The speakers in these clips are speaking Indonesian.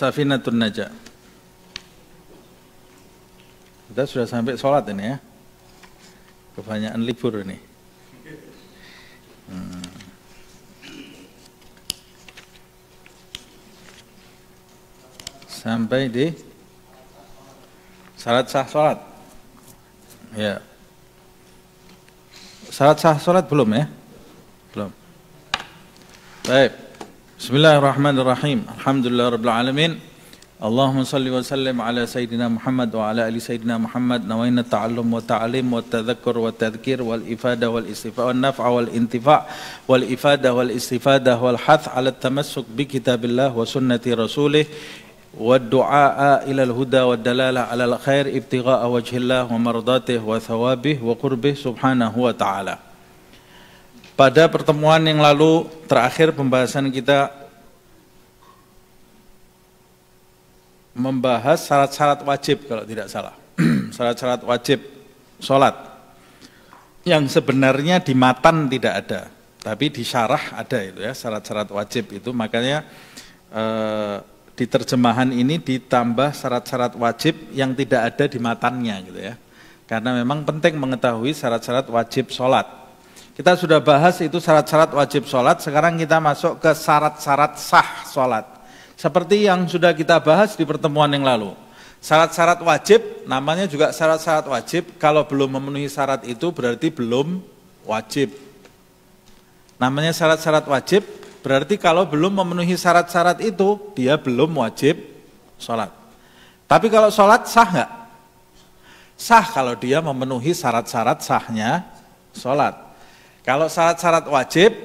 Safinatun Najah. Kita sudah sampai sholat ini ya. Kebanyakan libur ini. Hmm. Sampai di salat sah sholat. Ya. Salat sah sholat belum ya? Belum. Baik. Bismillahirrahmanirrahim. Alhamdulillahirrahmanirrahim. Allahumma salli wa sallim ala Sayyidina Muhammad wa ala ali Sayyidina Muhammad nawaina ta'allum wa ta'lim wa tadhakkur wa tadhkir wal ifada wal istifa wal naf'a wal intifa wal ifada wal istifada wal hath ala tamassuk bi kitabillah wa sunnati rasulih ila al huda والدعاء al khair والدلالة wajhillah wa ابتغاء wa thawabih wa qurbih Subhanahu wa Taala. Pada pertemuan yang lalu terakhir pembahasan kita membahas syarat-syarat wajib kalau tidak salah. Syarat-syarat wajib sholat. Yang sebenarnya di matan tidak ada, tapi di syarah ada itu ya, syarat-syarat wajib itu. Makanya e, di terjemahan ini ditambah syarat-syarat wajib yang tidak ada di matannya gitu ya. Karena memang penting mengetahui syarat-syarat wajib sholat. Kita sudah bahas itu syarat-syarat wajib sholat, sekarang kita masuk ke syarat-syarat sah sholat. Seperti yang sudah kita bahas di pertemuan yang lalu. Syarat-syarat wajib, namanya juga syarat-syarat wajib. Kalau belum memenuhi syarat itu berarti belum wajib. Namanya syarat-syarat wajib, berarti kalau belum memenuhi syarat-syarat itu, dia belum wajib sholat. Tapi kalau sholat sah nggak? Sah kalau dia memenuhi syarat-syarat sahnya sholat. Kalau syarat-syarat wajib,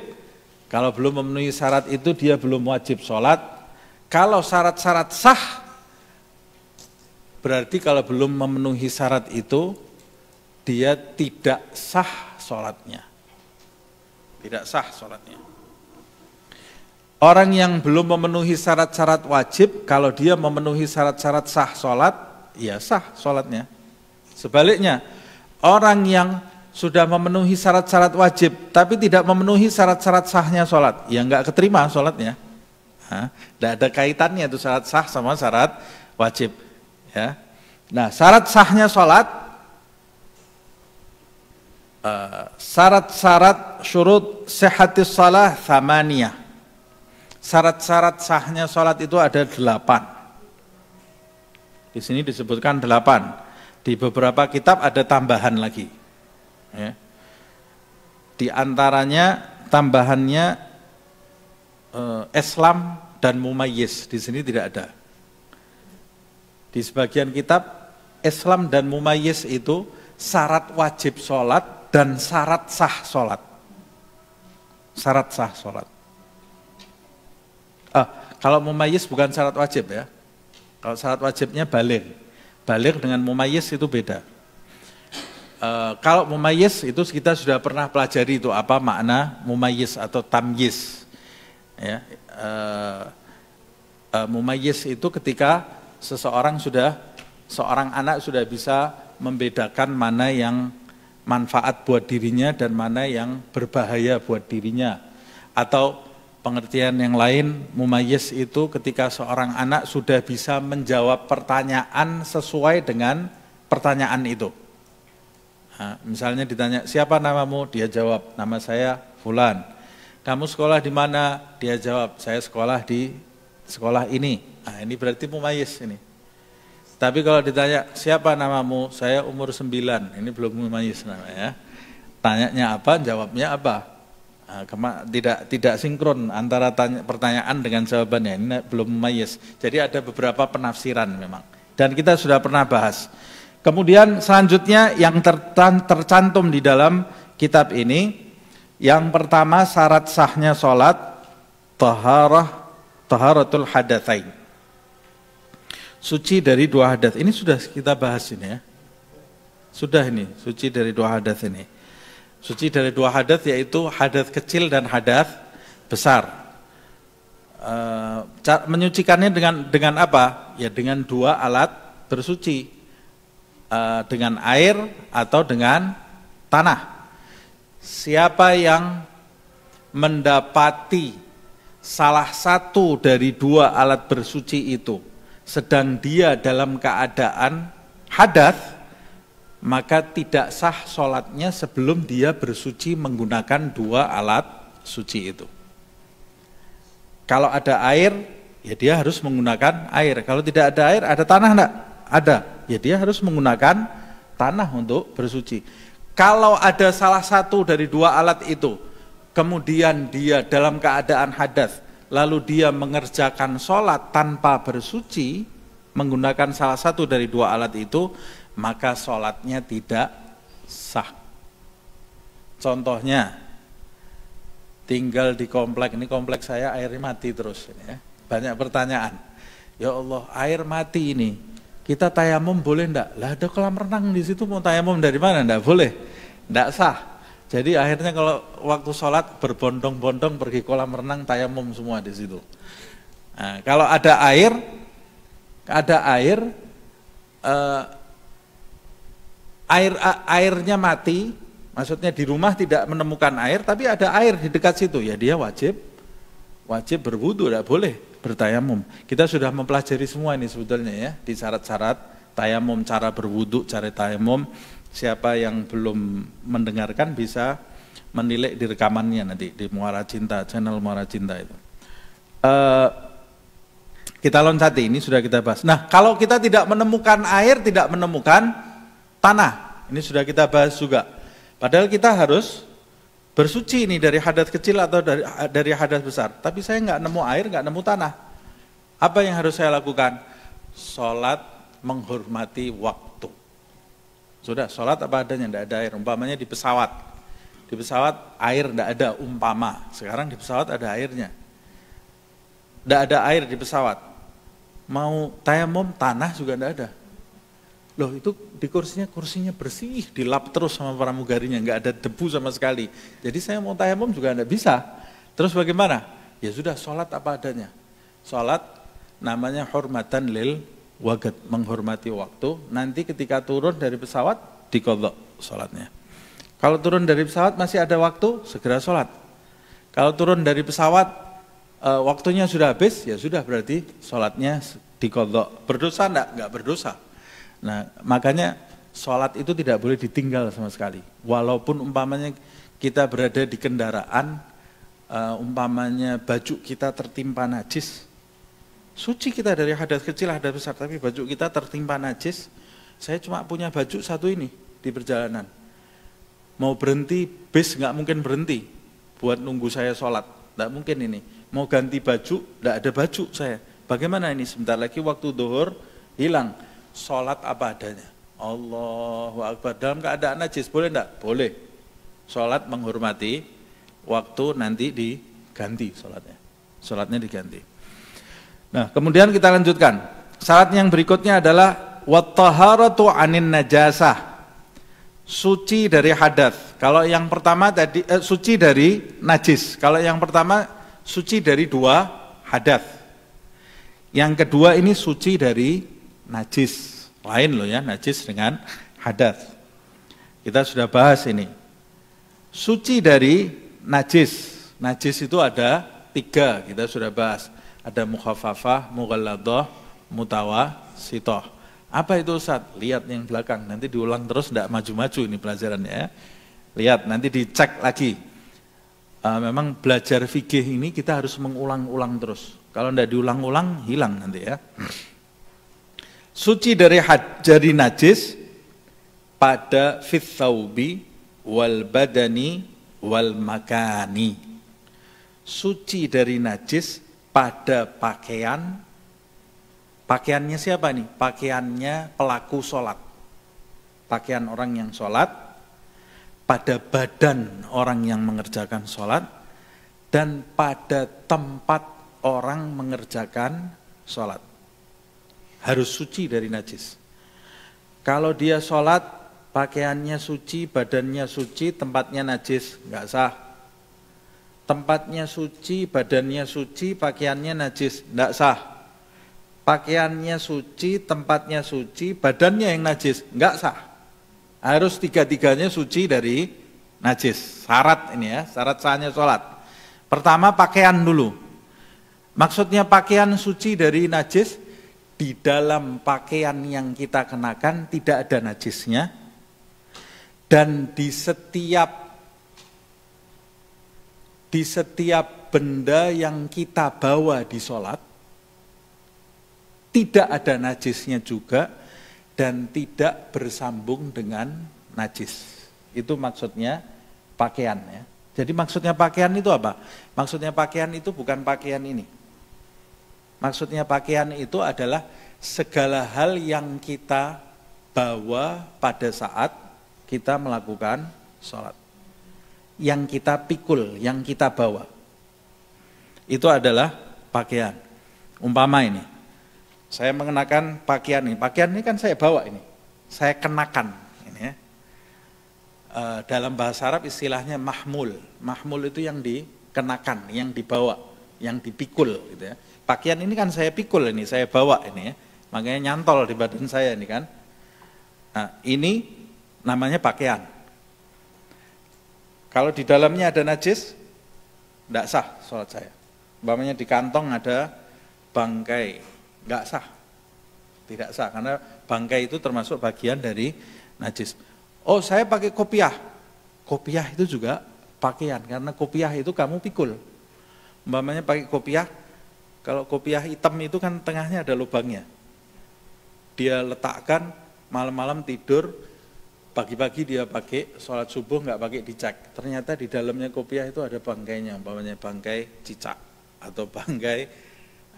kalau belum memenuhi syarat itu dia belum wajib sholat, kalau syarat-syarat sah, berarti kalau belum memenuhi syarat itu, dia tidak sah sholatnya. Tidak sah sholatnya. Orang yang belum memenuhi syarat-syarat wajib, kalau dia memenuhi syarat-syarat sah sholat, ya sah sholatnya. Sebaliknya, orang yang sudah memenuhi syarat-syarat wajib, tapi tidak memenuhi syarat-syarat sahnya sholat, ya nggak keterima sholatnya. Tidak ada kaitannya itu syarat sah sama syarat wajib. Ya. Nah syarat sahnya sholat, eh, syarat-syarat syurut sehatis sholat thamaniyah. Syarat-syarat sahnya sholat itu ada delapan. Di sini disebutkan delapan. Di beberapa kitab ada tambahan lagi. Ya. Di antaranya tambahannya Eh, Islam dan Mumayyiz. Di sini tidak ada. Di sebagian kitab, Islam dan Mumayyiz itu syarat wajib sholat dan syarat sah sholat. Syarat sah sholat. Ah, kalau Mumayyiz bukan syarat wajib ya. Kalau syarat wajibnya balik. Balik dengan Mumayyiz itu beda. Uh, kalau mumayyiz itu kita sudah pernah pelajari itu apa makna mumayyiz atau tamyiz. Ya, uh, eh, uh, eh, mumayyiz itu ketika seseorang sudah seorang anak sudah bisa membedakan mana yang manfaat buat dirinya dan mana yang berbahaya buat dirinya. Atau pengertian yang lain, mumayyiz itu ketika seorang anak sudah bisa menjawab pertanyaan sesuai dengan pertanyaan itu. Nah, misalnya ditanya, siapa namamu? Dia jawab, nama saya Fulan kamu sekolah di mana? Dia jawab, saya sekolah di sekolah ini. Nah, ini berarti mumayis ini. Tapi kalau ditanya, siapa namamu? Saya umur 9. Ini belum mumayis namanya. Ya. Tanyanya apa, jawabnya apa? Nah, tidak tidak sinkron antara tanya, pertanyaan dengan jawabannya. Ini belum mumayis. Jadi ada beberapa penafsiran memang. Dan kita sudah pernah bahas. Kemudian selanjutnya yang tercantum di dalam kitab ini yang pertama syarat sahnya sholat taharah taharatul hadatsain. Suci dari dua hadat. Ini sudah kita bahas ini ya. Sudah ini suci dari dua hadat ini. Suci dari dua hadat yaitu hadat kecil dan hadat besar. Eh, menyucikannya dengan dengan apa? Ya dengan dua alat bersuci. Eh, dengan air atau dengan tanah Siapa yang mendapati salah satu dari dua alat bersuci itu sedang dia dalam keadaan hadas maka tidak sah sholatnya sebelum dia bersuci menggunakan dua alat suci itu. Kalau ada air, ya dia harus menggunakan air. Kalau tidak ada air, ada tanah enggak? Ada. Ya dia harus menggunakan tanah untuk bersuci. Kalau ada salah satu dari dua alat itu, kemudian dia dalam keadaan hadas, lalu dia mengerjakan sholat tanpa bersuci, menggunakan salah satu dari dua alat itu, maka sholatnya tidak sah. Contohnya, tinggal di komplek, ini komplek saya airnya mati terus. ya. Banyak pertanyaan, ya Allah air mati ini, kita tayamum boleh enggak? Lah ada kolam renang di situ mau tayamum dari mana? Enggak boleh. Enggak sah. Jadi akhirnya kalau waktu sholat berbondong-bondong pergi kolam renang tayamum semua di situ. Nah, kalau ada air, ada air, eh, air airnya mati, maksudnya di rumah tidak menemukan air, tapi ada air di dekat situ, ya dia wajib wajib berwudu, tidak boleh bertayamum. Kita sudah mempelajari semua ini sebetulnya ya, di syarat-syarat tayamum, cara berwuduk cara tayamum. Siapa yang belum mendengarkan bisa menilai di rekamannya nanti di Muara Cinta, channel Muara Cinta itu. Uh, kita loncati ini sudah kita bahas. Nah, kalau kita tidak menemukan air, tidak menemukan tanah, ini sudah kita bahas juga. Padahal kita harus bersuci ini dari hadat kecil atau dari dari hadat besar. Tapi saya nggak nemu air, nggak nemu tanah. Apa yang harus saya lakukan? Sholat menghormati waktu. Sudah, sholat apa adanya, tidak ada air. Umpamanya di pesawat. Di pesawat air tidak ada umpama. Sekarang di pesawat ada airnya. Tidak ada air di pesawat. Mau tayamum tanah juga tidak ada Loh itu di kursinya, kursinya bersih, dilap terus sama mugarinya nggak ada debu sama sekali. Jadi saya mau tayamum juga nggak bisa. Terus bagaimana? Ya sudah, sholat apa adanya. Sholat namanya hormatan lil waget menghormati waktu. Nanti ketika turun dari pesawat, dikodok sholatnya. Kalau turun dari pesawat masih ada waktu, segera sholat. Kalau turun dari pesawat, e, waktunya sudah habis, ya sudah berarti sholatnya dikodok. Berdosa enggak? Enggak berdosa Nah, makanya sholat itu tidak boleh ditinggal sama sekali. Walaupun umpamanya kita berada di kendaraan, uh, umpamanya baju kita tertimpa najis, suci kita dari hadas kecil, hadas besar, tapi baju kita tertimpa najis, saya cuma punya baju satu ini di perjalanan. Mau berhenti, bis nggak mungkin berhenti buat nunggu saya sholat. Nggak mungkin ini. Mau ganti baju, nggak ada baju saya. Bagaimana ini? Sebentar lagi waktu duhur hilang sholat apa adanya. Allahu Akbar. Dalam keadaan najis boleh enggak? Boleh. Sholat menghormati waktu nanti diganti sholatnya. Sholatnya diganti. Nah kemudian kita lanjutkan. Syarat yang berikutnya adalah wattaharatu anin najasah. Suci dari hadas. Kalau yang pertama tadi eh, suci dari najis. Kalau yang pertama suci dari dua hadas. Yang kedua ini suci dari najis. Lain loh ya, najis dengan hadas. Kita sudah bahas ini. Suci dari najis. Najis itu ada tiga, kita sudah bahas. Ada mukhafafah, mughalladah, mutawa, sitoh. Apa itu Ustaz? Lihat yang belakang, nanti diulang terus tidak maju-maju ini pelajarannya ya. Lihat, nanti dicek lagi. Uh, memang belajar fikih ini kita harus mengulang-ulang terus. Kalau tidak diulang-ulang, hilang nanti ya suci dari had, jari najis pada fit wal badani wal makani. Suci dari najis pada pakaian. Pakaiannya siapa nih? Pakaiannya pelaku sholat. Pakaian orang yang sholat, pada badan orang yang mengerjakan sholat, dan pada tempat orang mengerjakan sholat harus suci dari najis. Kalau dia sholat, pakaiannya suci, badannya suci, tempatnya najis, nggak sah. Tempatnya suci, badannya suci, pakaiannya najis, nggak sah. Pakaiannya suci, tempatnya suci, badannya yang najis, nggak sah. Harus tiga-tiganya suci dari najis. Syarat ini ya, syarat sahnya sholat. Pertama pakaian dulu. Maksudnya pakaian suci dari najis, di dalam pakaian yang kita kenakan tidak ada najisnya dan di setiap di setiap benda yang kita bawa di sholat tidak ada najisnya juga dan tidak bersambung dengan najis. Itu maksudnya pakaian ya. Jadi maksudnya pakaian itu apa? Maksudnya pakaian itu bukan pakaian ini. Maksudnya pakaian itu adalah segala hal yang kita bawa pada saat kita melakukan sholat. Yang kita pikul, yang kita bawa. Itu adalah pakaian. Umpama ini, saya mengenakan pakaian ini. Pakaian ini kan saya bawa ini, saya kenakan. Ini ya. e, dalam bahasa Arab istilahnya mahmul. Mahmul itu yang dikenakan, yang dibawa, yang dipikul. Gitu ya pakaian ini kan saya pikul ini, saya bawa ini ya. Makanya nyantol di badan saya ini kan. Nah, ini namanya pakaian. Kalau di dalamnya ada najis, tidak sah sholat saya. Umpamanya di kantong ada bangkai, nggak sah. Tidak sah, karena bangkai itu termasuk bagian dari najis. Oh saya pakai kopiah, kopiah itu juga pakaian, karena kopiah itu kamu pikul. Umpamanya pakai kopiah, kalau kopiah hitam itu kan tengahnya ada lubangnya. Dia letakkan malam-malam tidur, pagi-pagi dia pakai sholat subuh nggak pakai dicak. Ternyata di dalamnya kopiah itu ada bangkainya, umpamanya bangkai cicak atau bangkai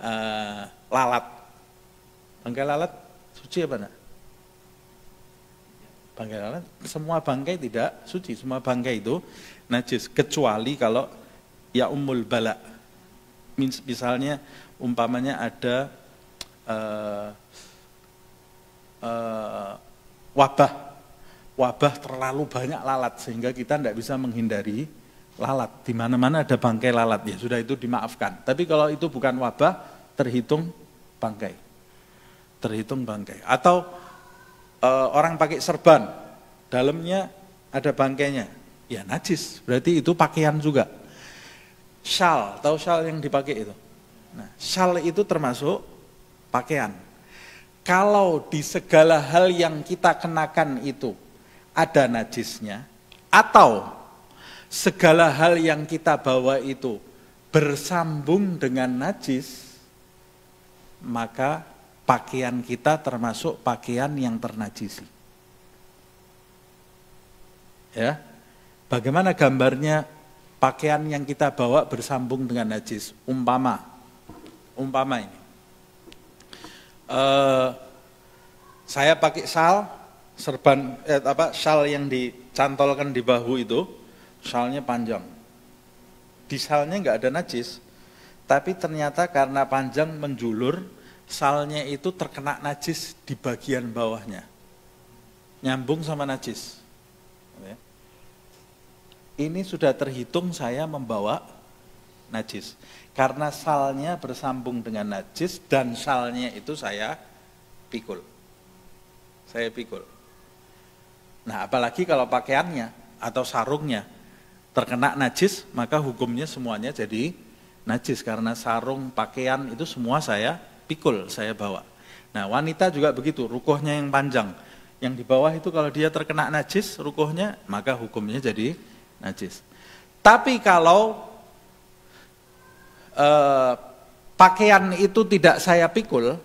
uh, lalat. Bangkai lalat suci apa enggak? Bangkai lalat, semua bangkai tidak suci, semua bangkai itu najis kecuali kalau ya umul balak misalnya umpamanya ada uh, uh, wabah, wabah terlalu banyak lalat sehingga kita tidak bisa menghindari lalat. Di mana-mana ada bangkai lalat ya sudah itu dimaafkan. Tapi kalau itu bukan wabah, terhitung bangkai, terhitung bangkai. Atau e, orang pakai serban, dalamnya ada bangkainya, ya najis. Berarti itu pakaian juga shal tahu shal yang dipakai itu? Nah, shal itu termasuk pakaian. Kalau di segala hal yang kita kenakan itu ada najisnya, atau segala hal yang kita bawa itu bersambung dengan najis, maka pakaian kita termasuk pakaian yang ternajisi. Ya, bagaimana gambarnya pakaian yang kita bawa bersambung dengan najis. Umpama, umpama ini. Uh, saya pakai sal, serban, eh, apa, sal yang dicantolkan di bahu itu, salnya panjang. Di salnya nggak ada najis, tapi ternyata karena panjang menjulur, salnya itu terkena najis di bagian bawahnya. Nyambung sama najis. okay ini sudah terhitung saya membawa najis. Karena salnya bersambung dengan najis dan salnya itu saya pikul. Saya pikul. Nah apalagi kalau pakaiannya atau sarungnya terkena najis maka hukumnya semuanya jadi najis karena sarung, pakaian itu semua saya pikul, saya bawa. Nah wanita juga begitu, rukohnya yang panjang. Yang di bawah itu kalau dia terkena najis rukohnya maka hukumnya jadi najis. Tapi kalau eh, pakaian itu tidak saya pikul,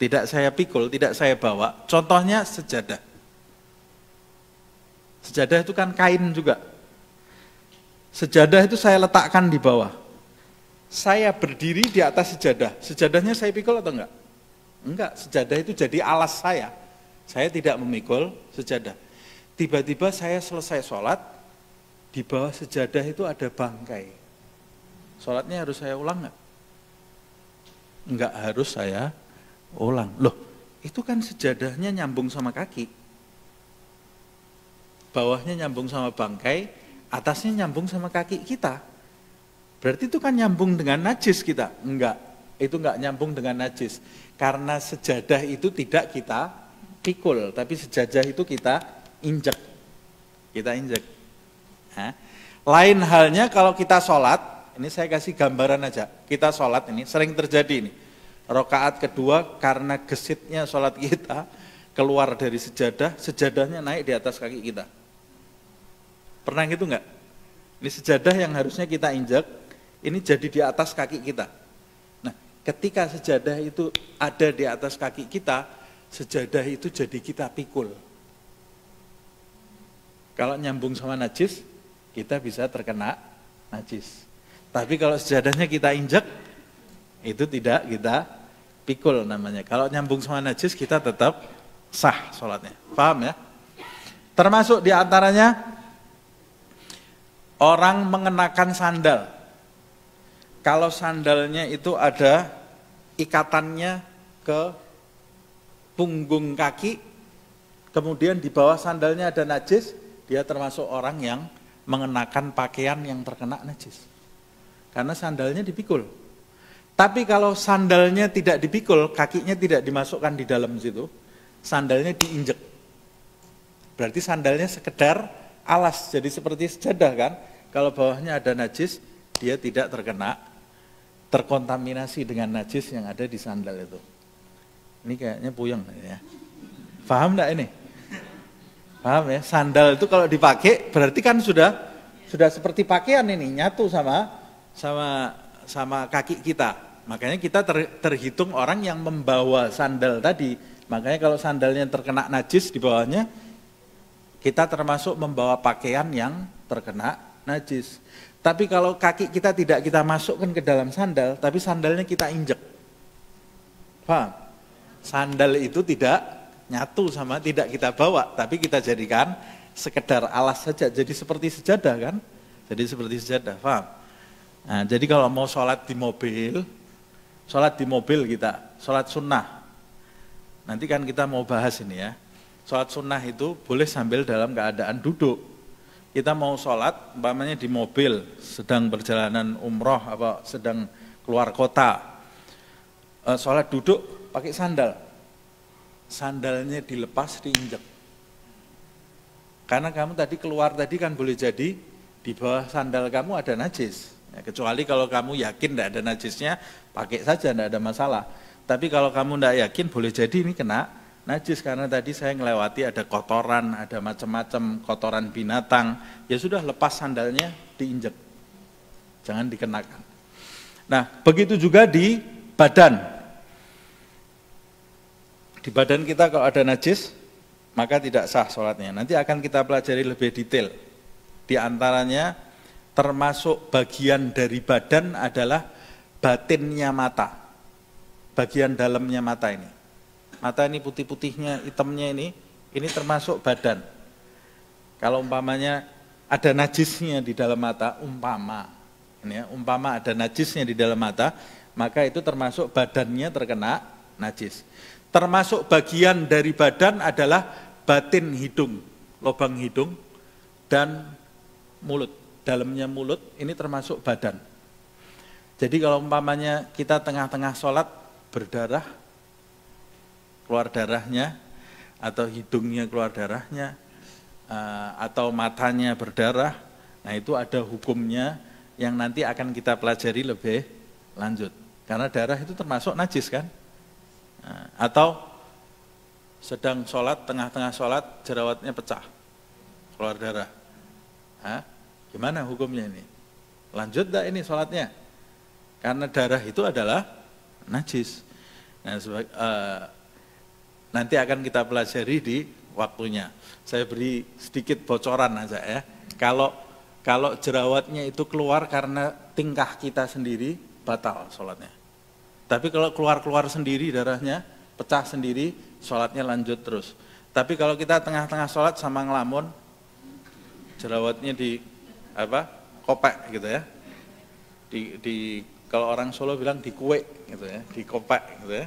tidak saya pikul, tidak saya bawa, contohnya sejadah. Sejadah itu kan kain juga. Sejadah itu saya letakkan di bawah. Saya berdiri di atas sejadah. Sejadahnya saya pikul atau enggak? Enggak, sejadah itu jadi alas saya. Saya tidak memikul sejadah Tiba-tiba saya selesai sholat, di bawah sejadah itu ada bangkai. Sholatnya harus saya ulang nggak? Nggak harus saya ulang. Loh, itu kan sejadahnya nyambung sama kaki. Bawahnya nyambung sama bangkai, atasnya nyambung sama kaki kita. Berarti itu kan nyambung dengan najis kita. Enggak, itu enggak nyambung dengan najis. Karena sejadah itu tidak kita pikul, tapi sejadah itu kita injek. Kita injek. lain halnya kalau kita sholat, ini saya kasih gambaran aja. Kita sholat ini sering terjadi ini. Rokaat kedua karena gesitnya sholat kita keluar dari sejadah, sejadahnya naik di atas kaki kita. Pernah gitu nggak? Ini sejadah yang harusnya kita injak, ini jadi di atas kaki kita. Nah, ketika sejadah itu ada di atas kaki kita, sejadah itu jadi kita pikul. Kalau nyambung sama najis, kita bisa terkena najis. Tapi kalau sejadahnya kita injek, itu tidak kita pikul namanya. Kalau nyambung sama najis, kita tetap sah sholatnya. Paham ya? Termasuk diantaranya orang mengenakan sandal. Kalau sandalnya itu ada ikatannya ke punggung kaki, kemudian di bawah sandalnya ada najis, dia termasuk orang yang mengenakan pakaian yang terkena najis. Karena sandalnya dipikul. Tapi kalau sandalnya tidak dipikul, kakinya tidak dimasukkan di dalam situ, sandalnya diinjek. Berarti sandalnya sekedar alas, jadi seperti sejadah kan. Kalau bawahnya ada najis, dia tidak terkena, terkontaminasi dengan najis yang ada di sandal itu. Ini kayaknya puyeng ya. Faham enggak ini? Paham ya? Sandal itu kalau dipakai berarti kan sudah sudah seperti pakaian ini nyatu sama sama sama kaki kita. Makanya kita ter, terhitung orang yang membawa sandal tadi. Makanya kalau sandalnya terkena najis di bawahnya kita termasuk membawa pakaian yang terkena najis. Tapi kalau kaki kita tidak kita masukkan ke dalam sandal, tapi sandalnya kita injek. Paham? Sandal itu tidak nyatu sama tidak kita bawa, tapi kita jadikan sekedar alas saja. Jadi seperti sejadah kan? Jadi seperti sejadah, paham? Nah, jadi kalau mau sholat di mobil, sholat di mobil kita, sholat sunnah. Nanti kan kita mau bahas ini ya. Sholat sunnah itu boleh sambil dalam keadaan duduk. Kita mau sholat, umpamanya di mobil, sedang perjalanan umroh, apa sedang keluar kota. Eh, sholat duduk pakai sandal, sandalnya dilepas, diinjek. Karena kamu tadi keluar tadi kan boleh jadi di bawah sandal kamu ada najis. Ya, kecuali kalau kamu yakin tidak ada najisnya, pakai saja tidak ada masalah. Tapi kalau kamu tidak yakin, boleh jadi ini kena najis karena tadi saya melewati ada kotoran, ada macam-macam kotoran binatang. Ya sudah lepas sandalnya, diinjek. Jangan dikenakan. Nah, begitu juga di badan di badan kita kalau ada najis, maka tidak sah sholatnya. Nanti akan kita pelajari lebih detail. Di antaranya termasuk bagian dari badan adalah batinnya mata. Bagian dalamnya mata ini. Mata ini putih-putihnya, hitamnya ini, ini termasuk badan. Kalau umpamanya ada najisnya di dalam mata, umpama, ini ya, umpama ada najisnya di dalam mata, maka itu termasuk badannya terkena najis termasuk bagian dari badan adalah batin hidung, lubang hidung, dan mulut. Dalamnya mulut ini termasuk badan. Jadi kalau umpamanya kita tengah-tengah sholat berdarah, keluar darahnya, atau hidungnya keluar darahnya, eh, atau matanya berdarah, nah itu ada hukumnya yang nanti akan kita pelajari lebih lanjut. Karena darah itu termasuk najis kan? Ah, atau sedang sholat, tengah-tengah sholat, jerawatnya pecah, keluar darah. Hah? Gimana hukumnya ini? Lanjut tak ini sholatnya? Karena darah itu adalah najis. Nah, sebab, uh, eh, nanti akan kita pelajari di waktunya. Saya beri sedikit bocoran aja ya. Kalau kalau jerawatnya itu keluar karena tingkah kita sendiri, batal sholatnya. Tapi kalau keluar-keluar sendiri darahnya, pecah sendiri, sholatnya lanjut terus. Tapi kalau kita tengah-tengah sholat sama ngelamun, jerawatnya di apa kopek gitu ya. Di, di kalau orang Solo bilang di kue gitu ya, di kopek gitu ya.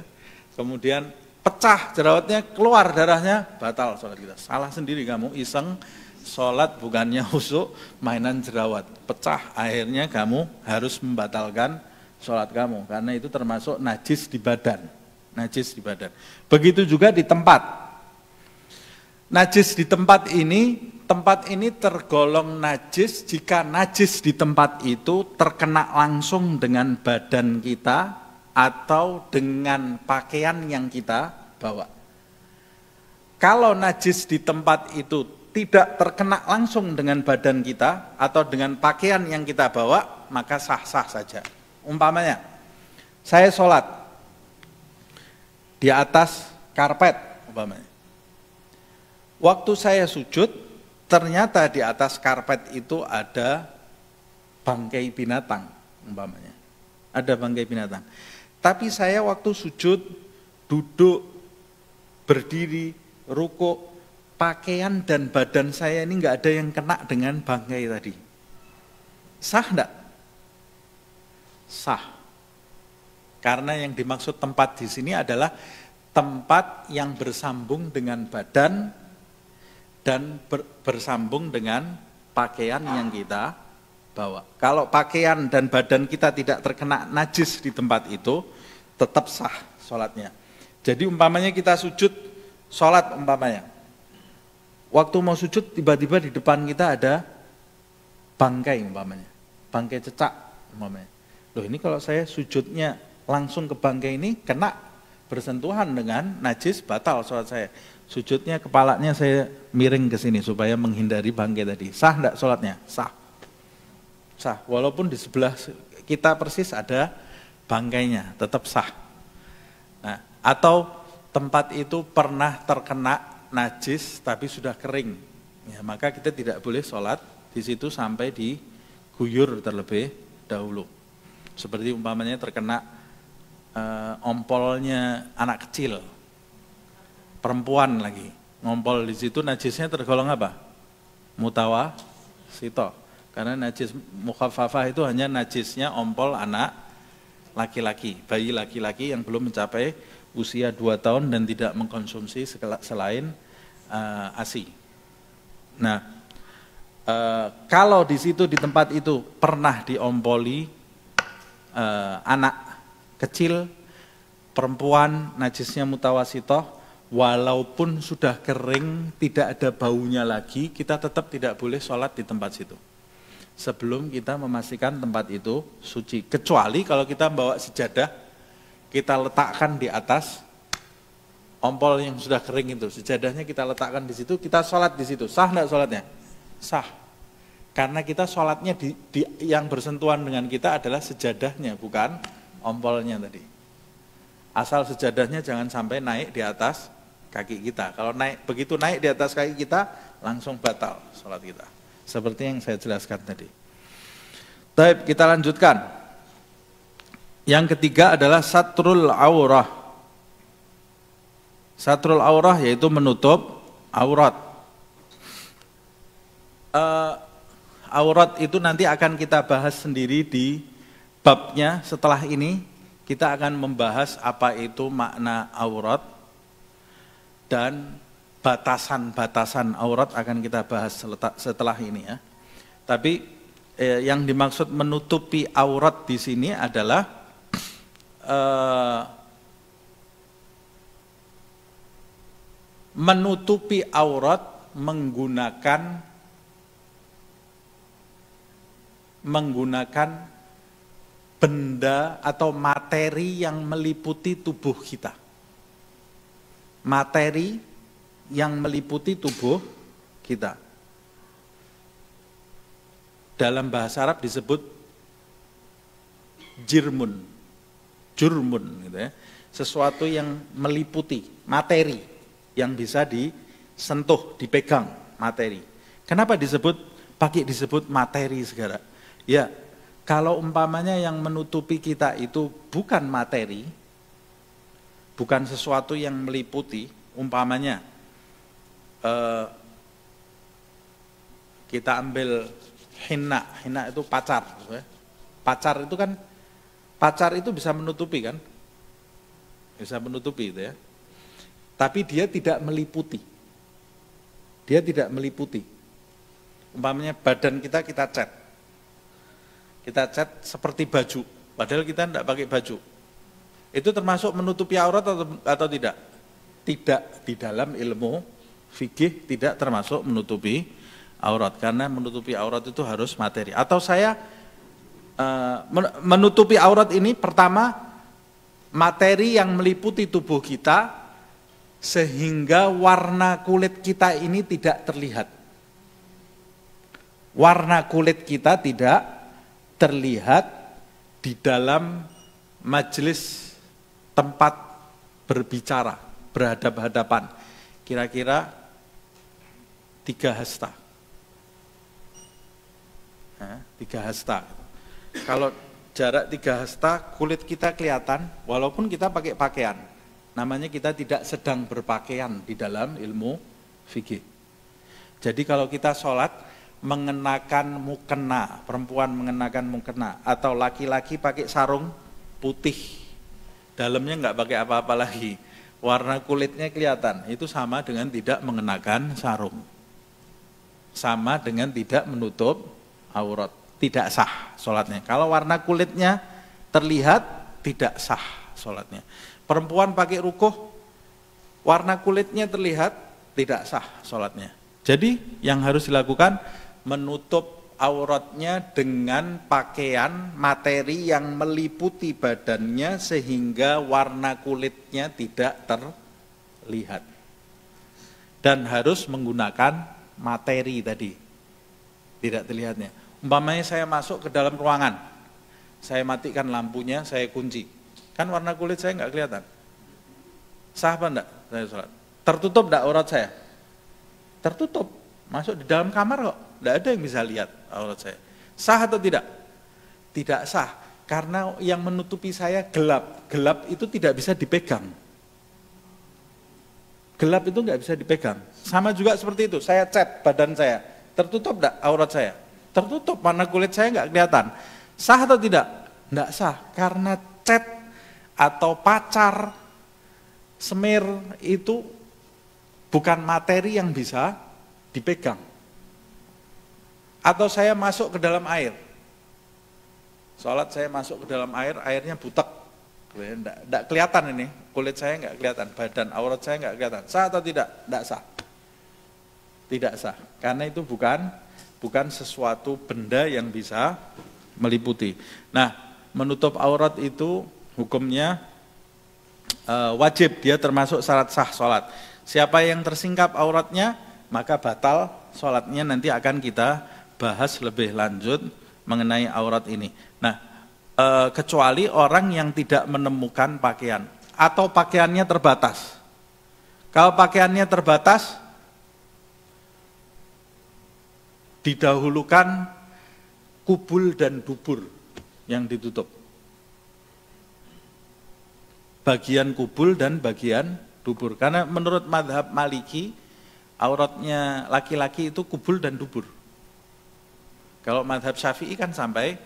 Kemudian pecah jerawatnya keluar darahnya batal sholat kita salah sendiri kamu iseng sholat bukannya husuk mainan jerawat pecah akhirnya kamu harus membatalkan sholat kamu karena itu termasuk najis di badan najis di badan begitu juga di tempat najis di tempat ini tempat ini tergolong najis jika najis di tempat itu terkena langsung dengan badan kita atau dengan pakaian yang kita bawa kalau najis di tempat itu tidak terkena langsung dengan badan kita atau dengan pakaian yang kita bawa, maka sah-sah saja. Umpamanya, saya sholat di atas karpet, umpamanya. Waktu saya sujud, ternyata di atas karpet itu ada bangkai binatang, umpamanya. Ada bangkai binatang. Tapi saya waktu sujud, duduk, berdiri, ruko, pakaian dan badan saya ini nggak ada yang kena dengan bangkai tadi. Sah enggak? sah. Karena yang dimaksud tempat di sini adalah tempat yang bersambung dengan badan dan ber, bersambung dengan pakaian yang kita bawa. Kalau pakaian dan badan kita tidak terkena najis di tempat itu, tetap sah sholatnya. Jadi umpamanya kita sujud, sholat umpamanya. Waktu mau sujud tiba-tiba di depan kita ada bangkai umpamanya, bangkai cecak umpamanya. Loh ini kalau saya sujudnya langsung ke bangkai ini kena bersentuhan dengan najis batal sholat saya. Sujudnya kepalanya saya miring ke sini supaya menghindari bangkai tadi. Sah enggak sholatnya? Sah. Sah. Walaupun di sebelah kita persis ada bangkainya, tetap sah. Nah, atau tempat itu pernah terkena najis tapi sudah kering. Ya, maka kita tidak boleh sholat di situ sampai diguyur terlebih dahulu. Seperti umpamanya terkena eh, ompolnya anak kecil, perempuan lagi, ngompol di situ najisnya tergolong apa? Mutawa sito. Karena najis mukhafafah itu hanya najisnya ompol anak laki-laki, bayi laki-laki yang belum mencapai usia 2 tahun dan tidak mengkonsumsi selain uh, ASI. Nah, uh, kalau di situ di tempat itu pernah diompoli eh, anak kecil, perempuan najisnya mutawasitoh, walaupun sudah kering, tidak ada baunya lagi, kita tetap tidak boleh sholat di tempat situ. Sebelum kita memastikan tempat itu suci. Kecuali kalau kita bawa sejadah, kita letakkan di atas ompol yang sudah kering itu. Sejadahnya kita letakkan di situ, kita sholat di situ. Sah enggak sholatnya? Sah karena kita sholatnya di, di, yang bersentuhan dengan kita adalah sejadahnya, bukan ompolnya tadi. Asal sejadahnya jangan sampai naik di atas kaki kita. Kalau naik begitu naik di atas kaki kita, langsung batal sholat kita. Seperti yang saya jelaskan tadi. Baik, kita lanjutkan. Yang ketiga adalah satrul aurah. Satrul aurah yaitu menutup aurat. Uh, aurat itu nanti akan kita bahas sendiri di babnya setelah ini. Kita akan membahas apa itu makna aurat dan batasan-batasan aurat akan kita bahas setelah ini ya. Tapi eh, yang dimaksud menutupi aurat di sini adalah eh, menutupi aurat menggunakan menggunakan benda atau materi yang meliputi tubuh kita. Materi yang meliputi tubuh kita. Dalam bahasa Arab disebut jirmun, jurmun gitu ya. Sesuatu yang meliputi materi yang bisa disentuh, dipegang materi. Kenapa disebut pakai disebut materi segala? Ya, kalau umpamanya yang menutupi kita itu bukan materi, bukan sesuatu yang meliputi, umpamanya eh, kita ambil hina, hina itu pacar, pacar itu kan pacar itu bisa menutupi kan, bisa menutupi itu ya, tapi dia tidak meliputi, dia tidak meliputi, umpamanya badan kita kita cat, kita cat seperti baju, padahal kita tidak pakai baju. Itu termasuk menutupi aurat atau, atau tidak? Tidak di dalam ilmu fikih tidak termasuk menutupi aurat karena menutupi aurat itu harus materi. Atau saya eh, menutupi aurat ini pertama materi yang meliputi tubuh kita sehingga warna kulit kita ini tidak terlihat. Warna kulit kita tidak terlihat di dalam majelis tempat berbicara, berhadap-hadapan. Kira-kira tiga hasta. Nah, tiga hasta. Kalau jarak tiga hasta, kulit kita kelihatan, walaupun kita pakai pakaian. Namanya kita tidak sedang berpakaian di dalam ilmu fikih. Jadi kalau kita sholat, mengenakan mukena, perempuan mengenakan mukena atau laki-laki pakai sarung putih. Dalamnya nggak pakai apa-apa lagi. Warna kulitnya kelihatan. Itu sama dengan tidak mengenakan sarung. Sama dengan tidak menutup aurat. Tidak sah sholatnya. Kalau warna kulitnya terlihat tidak sah sholatnya. Perempuan pakai rukuh, warna kulitnya terlihat tidak sah sholatnya. Jadi yang harus dilakukan menutup auratnya dengan pakaian materi yang meliputi badannya sehingga warna kulitnya tidak terlihat. Dan harus menggunakan materi tadi. Tidak terlihatnya. Umpamanya saya masuk ke dalam ruangan. Saya matikan lampunya, saya kunci. Kan warna kulit saya nggak kelihatan. Sah apa enggak saya sholat? Tertutup enggak aurat saya? Tertutup. Masuk di dalam kamar kok. Tidak ada yang bisa lihat aurat saya. Sah atau tidak? Tidak sah. Karena yang menutupi saya gelap. Gelap itu tidak bisa dipegang. Gelap itu nggak bisa dipegang. Sama juga seperti itu. Saya cat badan saya. Tertutup tidak aurat saya? Tertutup. Mana kulit saya nggak kelihatan. Sah atau tidak? Tidak sah. Karena cat atau pacar semir itu bukan materi yang bisa dipegang atau saya masuk ke dalam air. Sholat saya masuk ke dalam air, airnya butek. tidak kelihatan ini, kulit saya nggak kelihatan, badan aurat saya nggak kelihatan. Sah atau tidak? tidak sah. Tidak sah. Karena itu bukan bukan sesuatu benda yang bisa meliputi. Nah, menutup aurat itu hukumnya e, wajib, dia termasuk syarat sah sholat. Siapa yang tersingkap auratnya, maka batal sholatnya nanti akan kita bahas lebih lanjut mengenai aurat ini. Nah, e, kecuali orang yang tidak menemukan pakaian atau pakaiannya terbatas. Kalau pakaiannya terbatas, didahulukan kubul dan dubur yang ditutup. Bagian kubul dan bagian dubur. Karena menurut madhab maliki, auratnya laki-laki itu kubul dan dubur. Kalau madhab syafi'i kan sampai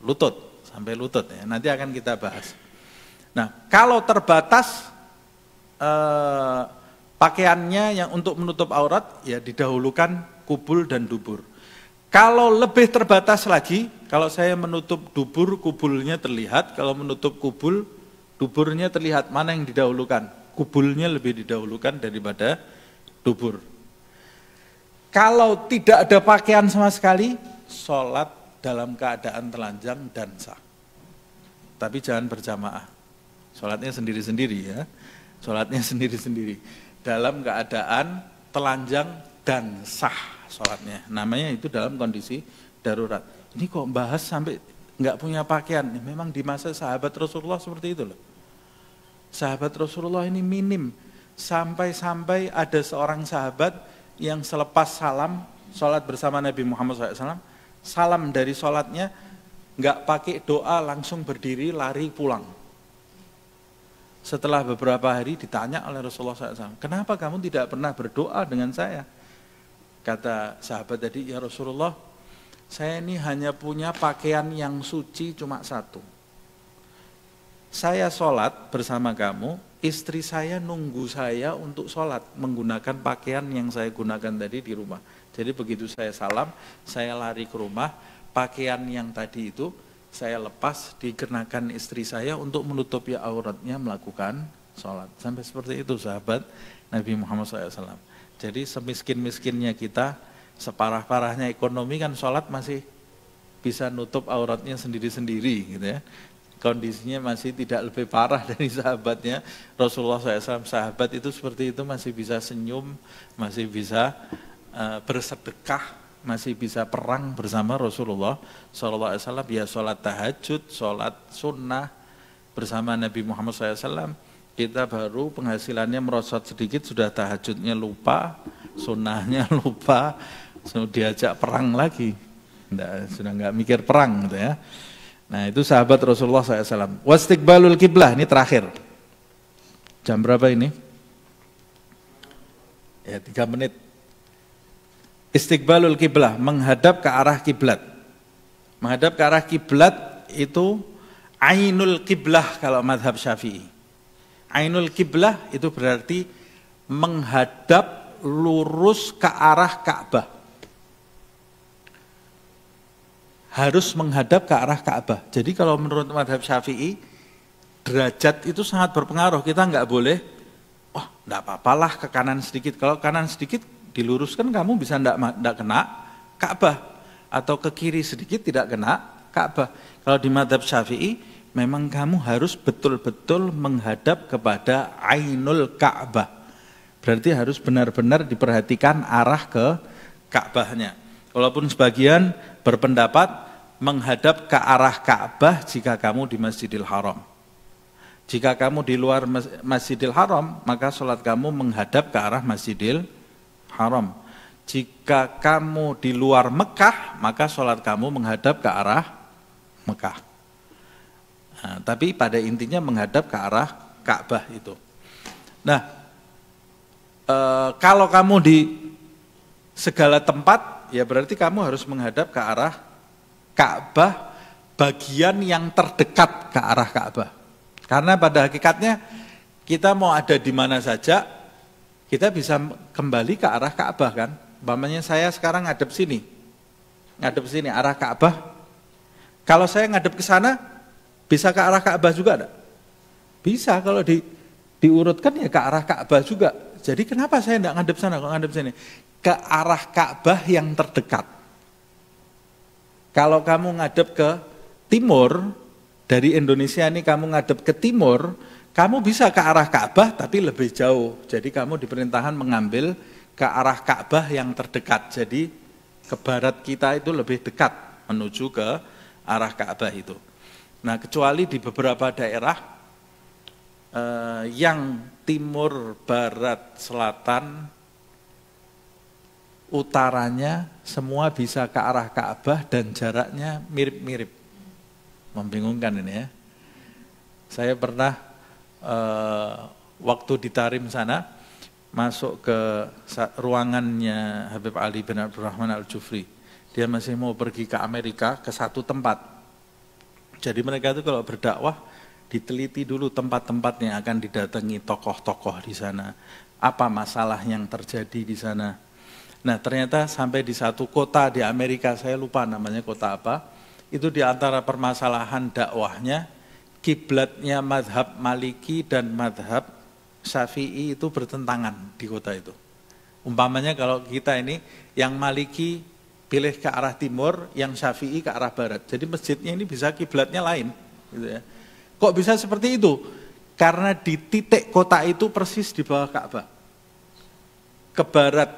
lutut, sampai lutut ya. Nanti akan kita bahas. Nah, kalau terbatas eh, pakaiannya yang untuk menutup aurat ya didahulukan kubul dan dubur. Kalau lebih terbatas lagi, kalau saya menutup dubur, kubulnya terlihat. Kalau menutup kubul, duburnya terlihat. Mana yang didahulukan? Kubulnya lebih didahulukan daripada dubur. Kalau tidak ada pakaian sama sekali, sholat dalam keadaan telanjang dan sah. Tapi jangan berjamaah. Sholatnya sendiri-sendiri ya. Sholatnya sendiri-sendiri. Dalam keadaan telanjang dan sah sholatnya. Namanya itu dalam kondisi darurat. Ini kok bahas sampai nggak punya pakaian. Ya, memang di masa sahabat Rasulullah seperti itu loh. Sahabat Rasulullah ini minim. Sampai-sampai ada seorang sahabat yang selepas salam sholat bersama Nabi Muhammad SAW salam dari sholatnya, nggak pakai doa langsung berdiri lari pulang. Setelah beberapa hari ditanya oleh Rasulullah SAW, kenapa kamu tidak pernah berdoa dengan saya? Kata sahabat tadi, ya Rasulullah, saya ini hanya punya pakaian yang suci cuma satu. Saya sholat bersama kamu, istri saya nunggu saya untuk sholat menggunakan pakaian yang saya gunakan tadi di rumah jadi begitu saya salam, saya lari ke rumah, pakaian yang tadi itu saya lepas dikenakan istri saya untuk menutupi auratnya melakukan sholat. Sampai seperti itu sahabat Nabi Muhammad SAW. Jadi semiskin-miskinnya kita, separah-parahnya ekonomi kan sholat masih bisa nutup auratnya sendiri-sendiri gitu ya. Kondisinya masih tidak lebih parah dari sahabatnya. Rasulullah SAW sahabat itu seperti itu masih bisa senyum, masih bisa Eh, bersedekah masih bisa perang bersama Rasulullah SAW ya sholat tahajud, sholat sunnah bersama Nabi Muhammad SAW kita baru penghasilannya merosot sedikit sudah tahajudnya lupa sunnahnya lupa sudah diajak perang lagi Nggak, sudah nggak mikir perang gitu ya nah itu sahabat Rasulullah SAW wastiqbalul kiblah ini terakhir jam berapa ini ya tiga menit istiqbalul kiblah menghadap ke arah kiblat. Menghadap ke arah kiblat itu ainul kiblah kalau madhab syafi'i. Ainul kiblah itu berarti menghadap lurus ke arah Ka'bah. Harus menghadap ke arah Ka'bah. Jadi kalau menurut madhab syafi'i, derajat itu sangat berpengaruh. Kita nggak boleh, wah oh, nggak apa-apalah ke kanan sedikit. Kalau kanan sedikit diluruskan kamu bisa ndak ndak kena Ka'bah atau ke kiri sedikit tidak kena Ka'bah. Kalau di madhab Syafi'i memang kamu harus betul-betul menghadap kepada Ainul Ka'bah. Berarti harus benar-benar diperhatikan arah ke Ka'bahnya. Walaupun sebagian berpendapat menghadap ke arah Ka'bah jika kamu di Masjidil Haram. Jika kamu di luar Masjidil Haram, maka sholat kamu menghadap ke arah Masjidil haram. Jika kamu di luar Mekah, maka sholat kamu menghadap ke arah Mekah. Nah, tapi pada intinya menghadap ke arah Ka'bah itu. Nah, e, kalau kamu di segala tempat, ya berarti kamu harus menghadap ke arah Ka'bah, bagian yang terdekat ke arah Ka'bah. Karena pada hakikatnya kita mau ada di mana saja, kita bisa kembali ke arah Ka'bah kan? Bapaknya saya sekarang ngadep sini. Ngadep sini arah Ka'bah. Kalau saya ngadep ke sana bisa ke arah Ka'bah juga enggak? Bisa kalau di diurutkan ya ke arah Ka'bah juga. Jadi kenapa saya enggak ngadep sana kok ngadep sini? Ke arah Ka'bah yang terdekat. Kalau kamu ngadep ke timur dari Indonesia ini kamu ngadep ke timur, kamu bisa ke arah Ka'bah tapi lebih jauh. Jadi kamu diperintahkan mengambil ke arah Ka'bah yang terdekat. Jadi ke barat kita itu lebih dekat menuju ke arah Ka'bah itu. Nah, kecuali di beberapa daerah eh, yang timur, barat, selatan, utaranya semua bisa ke arah Ka'bah dan jaraknya mirip-mirip. Membingungkan ini ya. Saya pernah uh, waktu ditarim sana masuk ke ruangannya Habib Ali bin Rahman Al-Jufri. Dia masih mau pergi ke Amerika ke satu tempat. Jadi mereka itu kalau berdakwah diteliti dulu tempat-tempat yang akan didatangi tokoh-tokoh di sana. Apa masalah yang terjadi di sana. Nah ternyata sampai di satu kota di Amerika, saya lupa namanya kota apa, itu di antara permasalahan dakwahnya kiblatnya madhab Maliki dan madhab Syafi'i itu bertentangan di kota itu. Umpamanya kalau kita ini yang Maliki pilih ke arah timur, yang Syafi'i ke arah barat. Jadi masjidnya ini bisa kiblatnya lain. Gitu ya. Kok bisa seperti itu? Karena di titik kota itu persis di bawah Ka'bah. Ke barat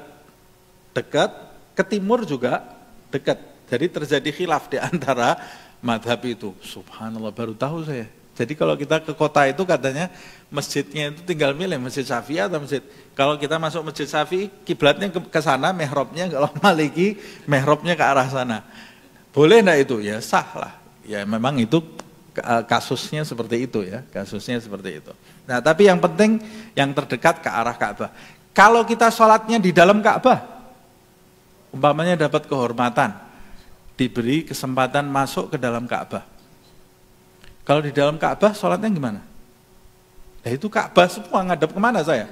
dekat, ke timur juga dekat. Jadi terjadi khilaf di antara madhab itu. Subhanallah baru tahu saya. Jadi kalau kita ke kota itu katanya masjidnya itu tinggal milih masjid Safi atau masjid. Kalau kita masuk masjid Safi, kiblatnya ke, sana, mehrobnya kalau Maliki, mehrobnya ke arah sana. Boleh enggak itu? Ya sah lah. Ya memang itu eh, kasusnya seperti itu ya, kasusnya seperti itu. Nah, tapi yang penting yang terdekat ke arah Ka'bah. Kalau kita sholatnya di dalam Ka'bah, umpamanya dapat kehormatan, diberi kesempatan masuk ke dalam Ka'bah kalau di dalam Ka'bah sholatnya gimana? Ya itu Ka'bah semua ngadep kemana saya?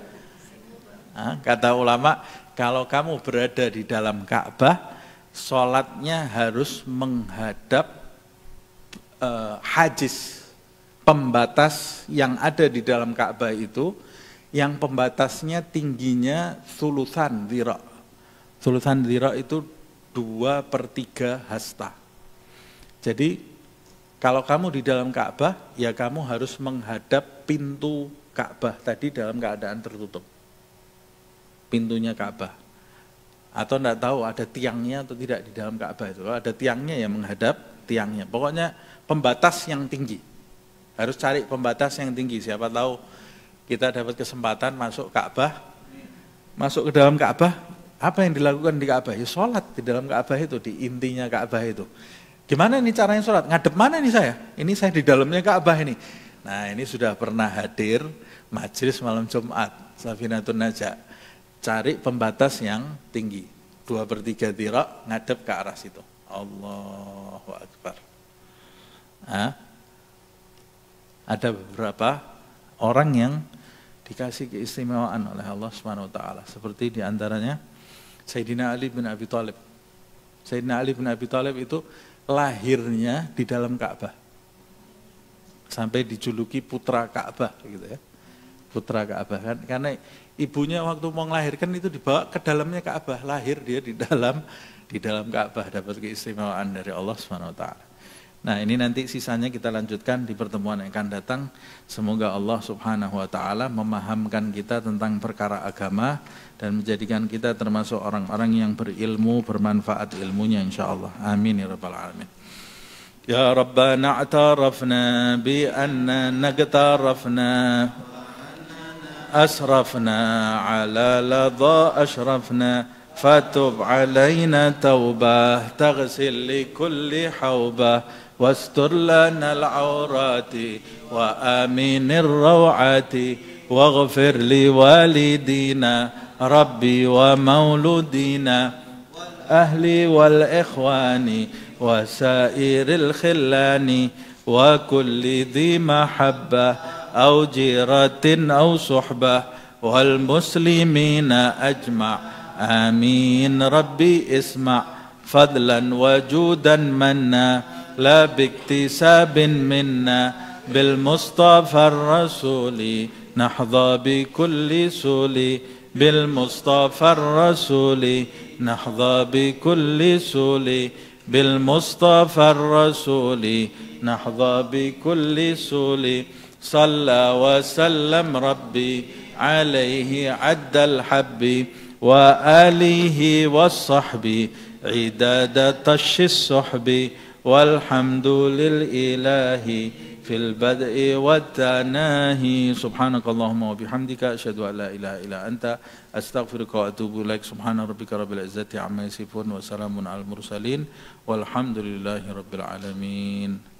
Nah, kata ulama, kalau kamu berada di dalam Ka'bah, sholatnya harus menghadap eh, hajis, pembatas yang ada di dalam Ka'bah itu, yang pembatasnya tingginya sulusan zira. Sulusan zira itu dua per 3 hasta. Jadi kalau kamu di dalam Ka'bah, ya kamu harus menghadap pintu Ka'bah tadi dalam keadaan tertutup. Pintunya Ka'bah. Atau enggak tahu ada tiangnya atau tidak di dalam Ka'bah itu. Ada tiangnya ya menghadap tiangnya. Pokoknya pembatas yang tinggi. Harus cari pembatas yang tinggi. Siapa tahu kita dapat kesempatan masuk Ka'bah. Masuk ke dalam Ka'bah, apa yang dilakukan di Ka'bah? Ya sholat di dalam Ka'bah itu, di intinya Ka'bah itu. Gimana ini caranya sholat? Ngadep mana ini saya? Ini saya di dalamnya Ka'bah ini. Nah ini sudah pernah hadir majlis malam Jumat, Safinatun Najak. Cari pembatas yang tinggi. Dua per tiga tirak ngadep ke arah situ. Allahu Akbar. Hah? Ada beberapa orang yang dikasih keistimewaan oleh Allah Subhanahu wa taala. Seperti diantaranya Sayyidina Ali bin Abi Thalib. Sayyidina Ali bin Abi Thalib itu lahirnya di dalam Ka'bah. Sampai dijuluki putra Ka'bah gitu ya. Putra Ka'bah kan karena ibunya waktu mau melahirkan itu dibawa ke dalamnya Ka'bah, lahir dia di dalam di dalam Ka'bah dapat keistimewaan dari Allah Subhanahu wa taala. Nah, ini nanti sisanya kita lanjutkan di pertemuan yang akan datang. Semoga Allah Subhanahu wa taala memahamkan kita tentang perkara agama dan menjadikan kita termasuk orang-orang yang berilmu bermanfaat ilmunya insyaallah amin ya rabbal alamin ya rabbana atarafna bi anna nagtarafna asrafna ala ladha ashrafna fatub علينا taubah taghsil li kulli haubah واستر لنا العورات wa الروعات واغفر لوالدينا ربي ومولودينا والأهل والإخوان وسائر الخلان وكل ذي محبة أو جيرة أو صحبة والمسلمين أجمع آمين ربي اسمع فضلا وجودا منا لا باكتساب منا بالمصطفى الرسول نحظى بكل سولي بالمصطفى الرسول نحظى بكل سول بالمصطفى الرسول نحظى بكل سول صلى وسلم ربي عليه عد الحب وآله والصحب عداد طش الصحب والحمد للإله في البدء والتناهي سبحانك اللهم وبحمدك أشهد أن لا إله إلا أنت أستغفرك وأتوب إليك سبحان ربك رب العزة عما يصفون وسلام على المرسلين والحمد لله رب العالمين